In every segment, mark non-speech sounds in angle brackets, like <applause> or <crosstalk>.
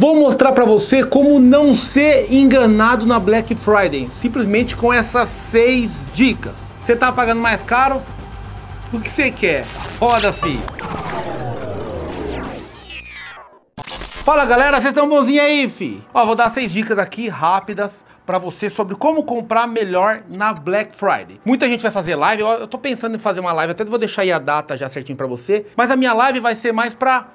Vou mostrar para você como não ser enganado na Black Friday, simplesmente com essas seis dicas. Você tá pagando mais caro? O que você quer? Roda, fi. Fala galera, vocês estão bonzinhos aí, fi? Ó, vou dar seis dicas aqui rápidas para você sobre como comprar melhor na Black Friday. Muita gente vai fazer live, eu, eu tô pensando em fazer uma live, até vou deixar aí a data já certinho para você, mas a minha live vai ser mais para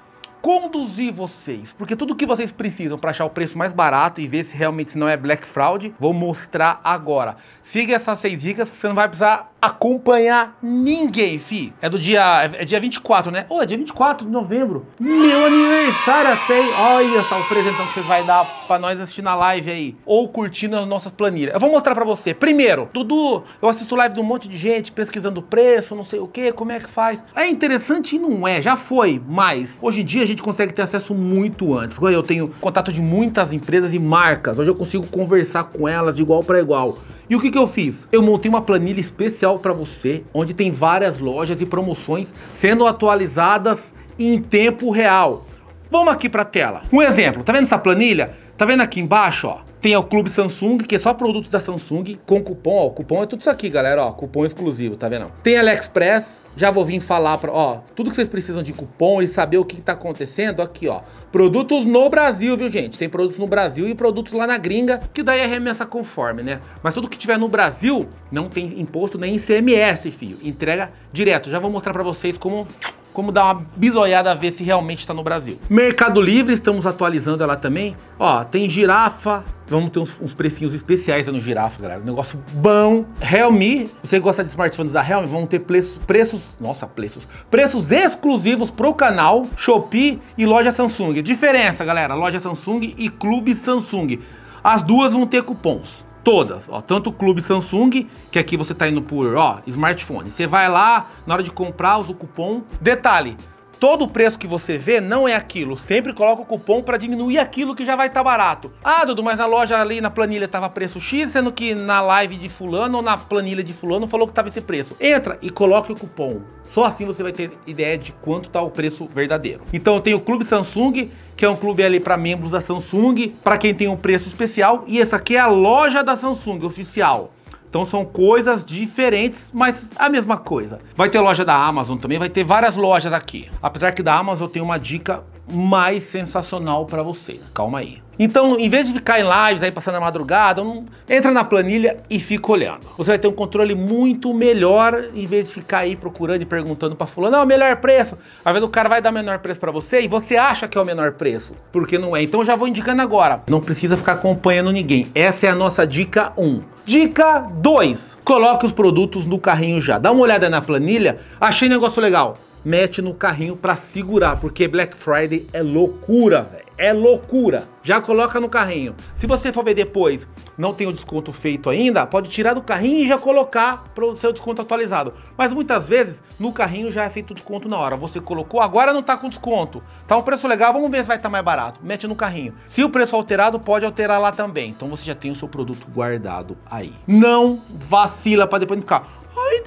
conduzir vocês, porque tudo que vocês precisam para achar o preço mais barato e ver se realmente não é black fraud, vou mostrar agora. Siga essas seis dicas, você não vai precisar acompanhar ninguém, fi. É do dia é, é dia 24, né? Ô, oh, é dia 24 de novembro. Meu aniversário até. Olha só o presentão que vocês vai dar para nós assistir na live aí ou curtindo as nossas planilhas. Eu vou mostrar para você. Primeiro, Dudu, eu assisto live de um monte de gente pesquisando preço, não sei o que, como é que faz. É interessante e não é, já foi, mas hoje em dia a gente gente consegue ter acesso muito antes. Eu tenho contato de muitas empresas e marcas, hoje eu consigo conversar com elas de igual para igual. E o que, que eu fiz? Eu montei uma planilha especial para você, onde tem várias lojas e promoções sendo atualizadas em tempo real. Vamos aqui para a tela. Um exemplo, tá vendo essa planilha? Tá vendo aqui embaixo, ó? Tem o Clube Samsung, que é só produtos da Samsung, com cupom, ó, cupom é tudo isso aqui, galera, ó, cupom exclusivo, tá vendo? Tem AliExpress, já vou vir falar, pra, ó, tudo que vocês precisam de cupom e saber o que, que tá acontecendo, aqui, ó, produtos no Brasil, viu, gente? Tem produtos no Brasil e produtos lá na gringa, que daí é remessa conforme, né? Mas tudo que tiver no Brasil, não tem imposto nem ICMS, filho, entrega direto. Já vou mostrar pra vocês como como dar uma bisoiada a ver se realmente está no Brasil. Mercado Livre, estamos atualizando ela também. Ó, tem girafa, vamos ter uns, uns precinhos especiais no girafa, galera. negócio bom. Realme, você gosta de smartphones da Realme? Vão ter preços, preços, nossa, preços, preços exclusivos pro canal, Shopee e loja Samsung. Diferença, galera, loja Samsung e clube Samsung. As duas vão ter cupons todas, ó, tanto o clube Samsung, que aqui você está indo por, ó, smartphone. Você vai lá na hora de comprar, usa o cupom. Detalhe, Todo o preço que você vê não é aquilo. Sempre coloca o cupom para diminuir aquilo que já vai estar tá barato. Ah, Dudu, mas a loja ali na planilha tava preço X, sendo que na live de fulano ou na planilha de fulano falou que tava esse preço. Entra e coloque o cupom. Só assim você vai ter ideia de quanto tá o preço verdadeiro. Então eu tenho o Clube Samsung, que é um clube ali para membros da Samsung, para quem tem um preço especial, e essa aqui é a loja da Samsung oficial. Então são coisas diferentes, mas a mesma coisa. Vai ter loja da Amazon também, vai ter várias lojas aqui. Apesar que da Amazon eu tenho uma dica mais sensacional para você. Calma aí. Então, em vez de ficar em lives aí passando a madrugada, não... entra na planilha e fica olhando. Você vai ter um controle muito melhor em vez de ficar aí procurando e perguntando para fulano, não, ah, melhor preço. Às vezes o cara vai dar o menor preço para você e você acha que é o menor preço, porque não é. Então já vou indicando agora. Não precisa ficar acompanhando ninguém. Essa é a nossa dica 1. Um. Dica 2. Coloque os produtos no carrinho já. Dá uma olhada na planilha. Achei negócio legal mete no carrinho para segurar, porque Black Friday é loucura, véio. é loucura. Já coloca no carrinho. Se você for ver depois, não tem o desconto feito ainda, pode tirar do carrinho e já colocar para o seu desconto atualizado. Mas muitas vezes no carrinho já é feito o desconto na hora. Você colocou, agora não está com desconto. Tá um preço legal, vamos ver se vai estar tá mais barato. Mete no carrinho. Se o preço alterado, pode alterar lá também. Então você já tem o seu produto guardado aí. Não vacila para depois não ficar. Ai,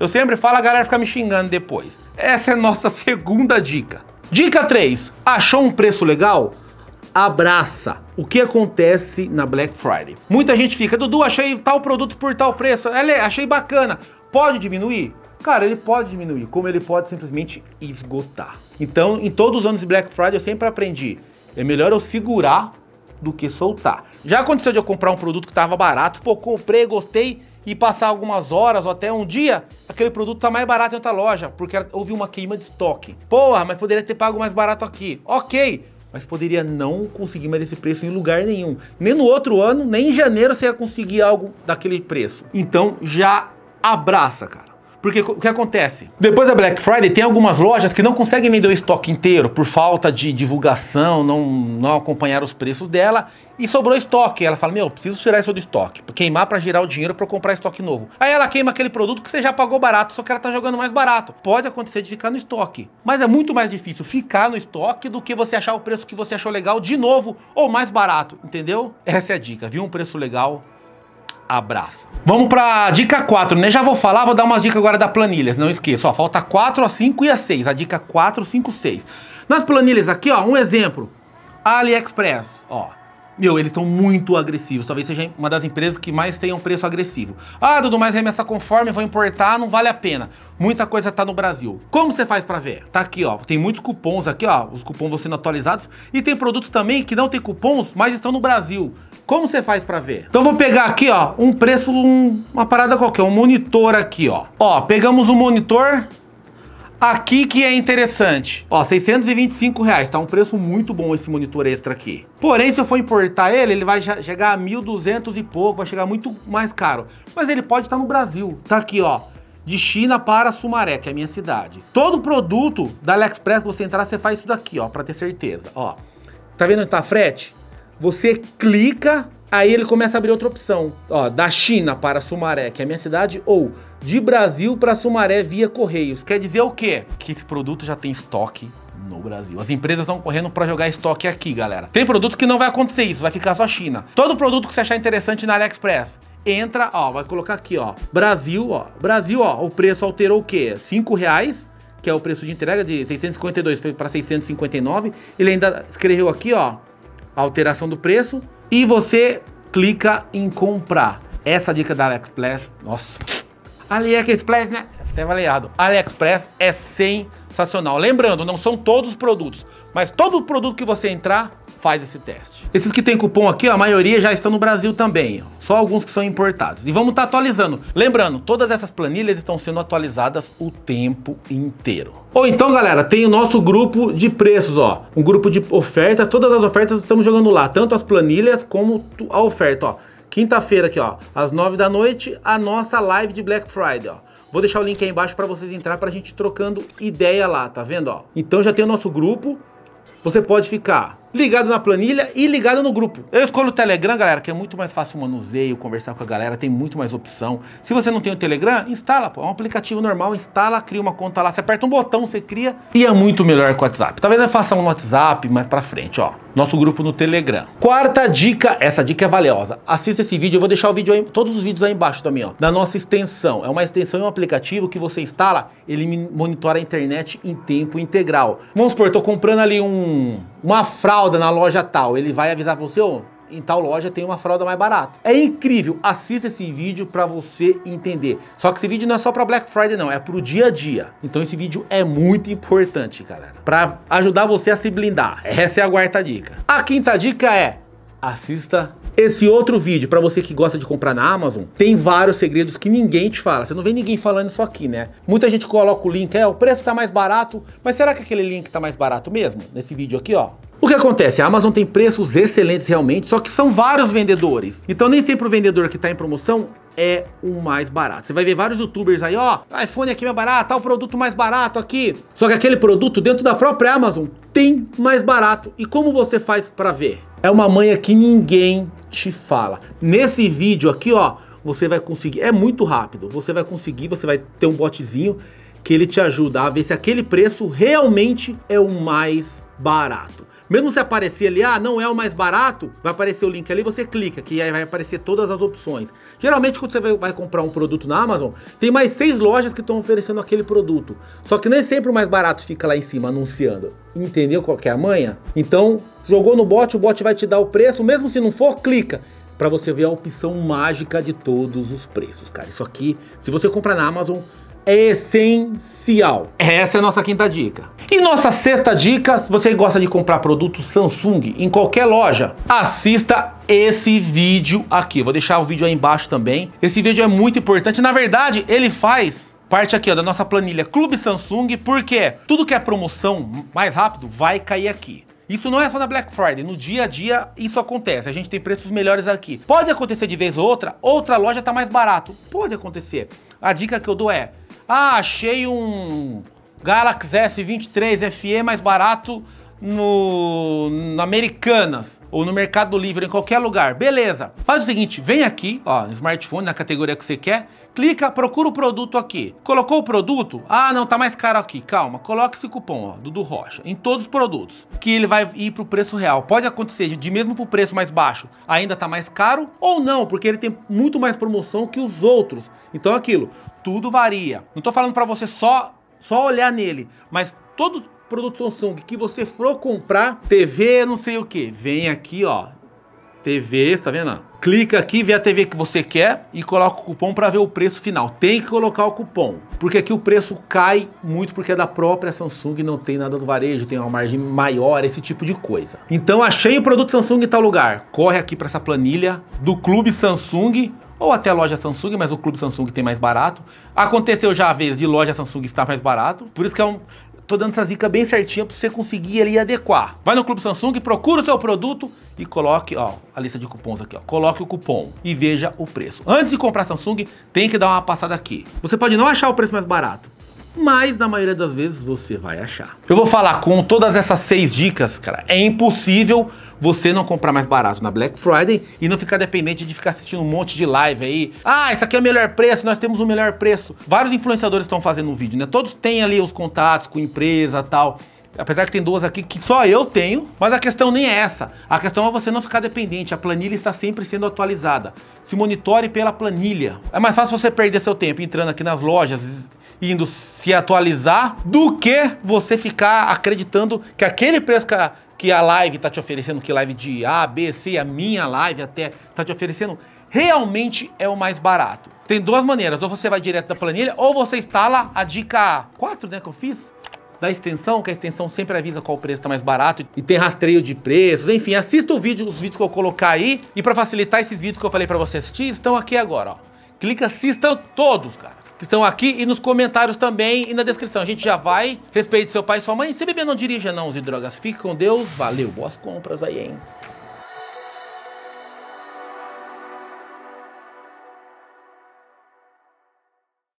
eu sempre falo, a galera fica me xingando depois. Essa é nossa <laughs> segunda dica. Dica 3. Achou um preço legal? abraça o que acontece na Black Friday. Muita gente fica, Dudu, achei tal produto por tal preço, é achei bacana, pode diminuir? Cara, ele pode diminuir, como ele pode simplesmente esgotar. Então, em todos os anos de Black Friday, eu sempre aprendi, é melhor eu segurar do que soltar. Já aconteceu de eu comprar um produto que estava barato, pô, comprei, gostei, e passar algumas horas ou até um dia, aquele produto tá mais barato em outra loja, porque houve uma queima de estoque. Porra, mas poderia ter pago mais barato aqui. Ok, mas poderia não conseguir mais esse preço em lugar nenhum. Nem no outro ano, nem em janeiro você ia conseguir algo daquele preço. Então já abraça, cara. Porque o que acontece? Depois da Black Friday, tem algumas lojas que não conseguem vender o estoque inteiro por falta de divulgação, não, não acompanharam os preços dela e sobrou estoque. Ela fala: Meu, preciso tirar isso do estoque, queimar para gerar o dinheiro para comprar estoque novo. Aí ela queima aquele produto que você já pagou barato, só que ela tá jogando mais barato. Pode acontecer de ficar no estoque, mas é muito mais difícil ficar no estoque do que você achar o preço que você achou legal de novo ou mais barato, entendeu? Essa é a dica, viu? Um preço legal, abraça. Vamos pra dica 4, né? Já vou falar, vou dar umas dicas agora da planilhas, não esqueça. Ó, falta 4, a 5 e a 6. A dica 4, 5, 6. Nas planilhas aqui, ó, um exemplo. AliExpress, ó. Meu, eles são muito agressivos. Talvez seja uma das empresas que mais tenham um preço agressivo. Ah, tudo mais remessa conforme, vou importar, não vale a pena. Muita coisa tá no Brasil. Como você faz para ver? Tá aqui, ó. Tem muitos cupons aqui, ó. Os cupons vão sendo atualizados. E tem produtos também que não tem cupons, mas estão no Brasil. Como você faz para ver? Então vou pegar aqui, ó, um preço, um, uma parada qualquer, um monitor aqui, ó. Ó, pegamos um monitor aqui que é interessante. Ó, 625 reais, tá um preço muito bom esse monitor extra aqui. Porém, se eu for importar ele, ele vai chegar a 1.200 e pouco, vai chegar muito mais caro. Mas ele pode estar tá no Brasil. Tá aqui, ó, de China para Sumaré, que é a minha cidade. Todo produto da AliExpress você entrar, você faz isso daqui, ó, para ter certeza, ó. Tá vendo onde tá frete? Você clica, aí ele começa a abrir outra opção. Ó, da China para Sumaré, que é minha cidade, ou de Brasil para Sumaré via Correios. Quer dizer o quê? Que esse produto já tem estoque no Brasil. As empresas estão correndo para jogar estoque aqui, galera. Tem produto que não vai acontecer isso, vai ficar só China. Todo produto que você achar interessante na AliExpress, entra, ó, vai colocar aqui, ó, Brasil, ó, Brasil, ó, o preço alterou o quê? Cinco reais, que é o preço de entrega de 652 para 659. Ele ainda escreveu aqui, ó, a alteração do preço e você clica em comprar. Essa dica da AliExpress, nossa. AliExpress, né? Até avaliado. AliExpress é sensacional. Lembrando, não são todos os produtos, mas todo produto que você entrar faz esse teste. Esses que tem cupom aqui, ó, a maioria já estão no Brasil também, ó, só alguns que são importados. E vamos estar tá atualizando. Lembrando, todas essas planilhas estão sendo atualizadas o tempo inteiro. Ou então, galera, tem o nosso grupo de preços, ó, um grupo de ofertas, todas as ofertas estamos jogando lá, tanto as planilhas como a oferta, ó. Quinta-feira aqui, ó, às 9 da noite, a nossa live de Black Friday, ó. Vou deixar o link aí embaixo para vocês entrar para a gente trocando ideia lá, tá vendo, ó? Então já tem o nosso grupo. Você pode ficar ligado na planilha e ligado no grupo. Eu escolho o Telegram, galera, que é muito mais fácil o manuseio, conversar com a galera, tem muito mais opção. Se você não tem o Telegram, instala, pô, é um aplicativo normal, instala, cria uma conta lá, você aperta um botão, você cria e é muito melhor que o WhatsApp. Talvez eu faça um no WhatsApp mais para frente, ó. Nosso grupo no Telegram. Quarta dica, essa dica é valiosa. Assista esse vídeo, eu vou deixar o vídeo aí, todos os vídeos aí embaixo também, ó. Da nossa extensão. É uma extensão e um aplicativo que você instala, ele monitora a internet em tempo integral. Vamos supor, eu tô comprando ali um uma fralda na loja tal, ele vai avisar você, ô, em tal loja tem uma fralda mais barata. É incrível, assista esse vídeo para você entender. Só que esse vídeo não é só para Black Friday não, é para o dia a dia. Então esse vídeo é muito importante, galera, para ajudar você a se blindar. Essa é a quarta dica. A quinta dica é assista esse outro vídeo. Para você que gosta de comprar na Amazon, tem vários segredos que ninguém te fala. Você não vê ninguém falando isso aqui, né? Muita gente coloca o link, é, o preço tá mais barato, mas será que aquele link tá mais barato mesmo? Nesse vídeo aqui, ó. O que acontece? A Amazon tem preços excelentes realmente, só que são vários vendedores. Então nem sempre o vendedor que tá em promoção é o mais barato. Você vai ver vários youtubers aí, ó, ah, iPhone aqui é barato, Tal o produto mais barato aqui. Só que aquele produto dentro da própria Amazon tem mais barato. E como você faz para ver? É uma manha que ninguém te fala. Nesse vídeo aqui, ó, você vai conseguir, é muito rápido, você vai conseguir, você vai ter um botezinho que ele te ajuda a ver se aquele preço realmente é o mais barato. Mesmo se aparecer ali, ah, não é o mais barato, vai aparecer o link ali, você clica, que aí vai aparecer todas as opções. Geralmente, quando você vai, vai comprar um produto na Amazon, tem mais seis lojas que estão oferecendo aquele produto. Só que nem sempre o mais barato fica lá em cima anunciando. Entendeu qual é a manha? Então, Jogou no bot, o bot vai te dar o preço, mesmo se não for, clica. Pra você ver a opção mágica de todos os preços, cara. Isso aqui, se você comprar na Amazon, é essencial. Essa é a nossa quinta dica. E nossa sexta dica, se você gosta de comprar produtos Samsung em qualquer loja, assista esse vídeo aqui. vou deixar o vídeo aí embaixo também. Esse vídeo é muito importante. Na verdade, ele faz parte aqui ó, da nossa planilha Clube Samsung, porque tudo que é promoção mais rápido vai cair aqui. Isso não é só na Black Friday, no dia a dia isso acontece. A gente tem preços melhores aqui. Pode acontecer de vez ou outra, outra loja tá mais barato. Pode acontecer. A dica que eu dou é: ah, achei um Galaxy S23 FE mais barato no, no, Americanas ou no Mercado Livre, em qualquer lugar, beleza. Faz o seguinte, vem aqui, ó, no smartphone, na categoria que você quer, clica, procura o produto aqui. Colocou o produto? Ah, não, tá mais caro aqui. Calma, coloca esse cupom, ó, Dudu Rocha, em todos os produtos, que ele vai ir pro preço real. Pode acontecer de mesmo pro preço mais baixo, ainda tá mais caro ou não, porque ele tem muito mais promoção que os outros. Então aquilo, tudo varia. Não tô falando para você só só olhar nele, mas todo produto Samsung que você for comprar, TV, não sei o que, vem aqui, ó, TV, tá vendo? Clica aqui, vê a TV que você quer e coloca o cupom para ver o preço final. Tem que colocar o cupom, porque aqui o preço cai muito porque é da própria Samsung, não tem nada do varejo, tem uma margem maior, esse tipo de coisa. Então achei o produto Samsung em tal lugar, corre aqui para essa planilha do Clube Samsung ou até loja Samsung, mas o Clube Samsung tem mais barato. Aconteceu já a vez de loja Samsung estar mais barato, por isso que é um, Tô dando essa dica bem certinha para você conseguir ali adequar. Vai no Clube Samsung, procura o seu produto e coloque, ó, a lista de cupons aqui, ó. Coloque o cupom e veja o preço. Antes de comprar Samsung, tem que dar uma passada aqui. Você pode não achar o preço mais barato, mas na maioria das vezes você vai achar. Eu vou falar com todas essas seis dicas, cara. É impossível você não comprar mais barato na Black Friday e não ficar dependente de ficar assistindo um monte de live aí. Ah, esse aqui é o melhor preço, nós temos o melhor preço. Vários influenciadores estão fazendo um vídeo, né? Todos têm ali os contatos com empresa tal. Apesar que tem duas aqui que só eu tenho, mas a questão nem é essa. A questão é você não ficar dependente, a planilha está sempre sendo atualizada. Se monitore pela planilha. É mais fácil você perder seu tempo entrando aqui nas lojas, indo se atualizar do que você ficar acreditando que aquele preço que a que a live está te oferecendo, que live de A, B, C, a minha live até está te oferecendo, realmente é o mais barato. Tem duas maneiras, ou você vai direto da planilha, ou você instala a dica 4, né, que eu fiz, da extensão, que a extensão sempre avisa qual preço está mais barato e tem rastreio de preços, enfim, assista o vídeo, os vídeos que eu colocar aí e para facilitar esses vídeos que eu falei para você assistir, estão aqui agora, ó. Clica, assista todos, cara que estão aqui e nos comentários também e na descrição. A gente já vai. Respeite seu pai e sua mãe. Se beber, não dirija, não use drogas. Fique com Deus. Valeu. Boas compras aí, hein?